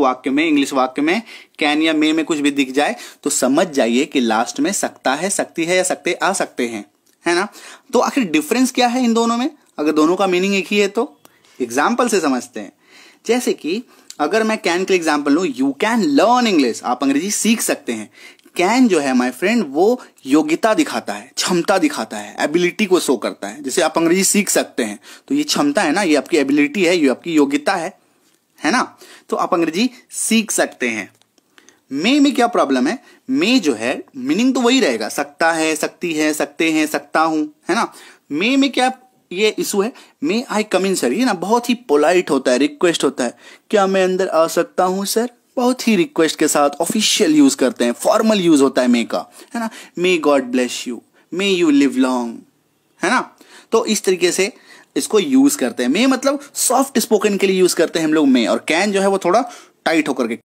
वाक्य में इंग्लिश वाक्य में कैन या मे में कुछ भी दिख जाए तो समझ जाइए कि लास्ट में सकता है सकती है या सकते आ सकते हैं है ना तो आखिर डिफरेंस क्या है इन दोनों में अगर दोनों का मीनिंग एक ही है तो एग्जाम्पल से समझते हैं जैसे कि अगर मैं कैन के एग्जाम्पल लू यू कैन लर्न इंग्लिश आप अंग्रेजी सीख सकते हैं कैन जो है माई फ्रेंड वो योग्यता दिखाता है क्षमता दिखाता है एबिलिटी को शो करता है जैसे आप अंग्रेजी सीख सकते हैं तो ये क्षमता है ना ये आपकी एबिलिटी है ये आपकी योग्यता है है ना तो आप अंग्रेजी सीख सकते हैं मे में क्या प्रॉब्लम है मे जो है मीनिंग तो वही रहेगा सकता है सकती है सकते हैं सकता हूं है ना मे में क्या ये इशू है मे आई कम इन सर ये ना बहुत ही पोलाइट होता है रिक्वेस्ट होता है क्या मैं अंदर आ सकता हूं सर बहुत ही रिक्वेस्ट के साथ ऑफिशियल यूज करते हैं फॉर्मल यूज होता है मे का है ना may God bless you may you live long है ना तो इस तरीके से इसको यूज करते हैं मे मतलब सॉफ्ट स्पोकन के लिए यूज करते हैं हम लोग मे और कैन जो है वो थोड़ा टाइट होकर के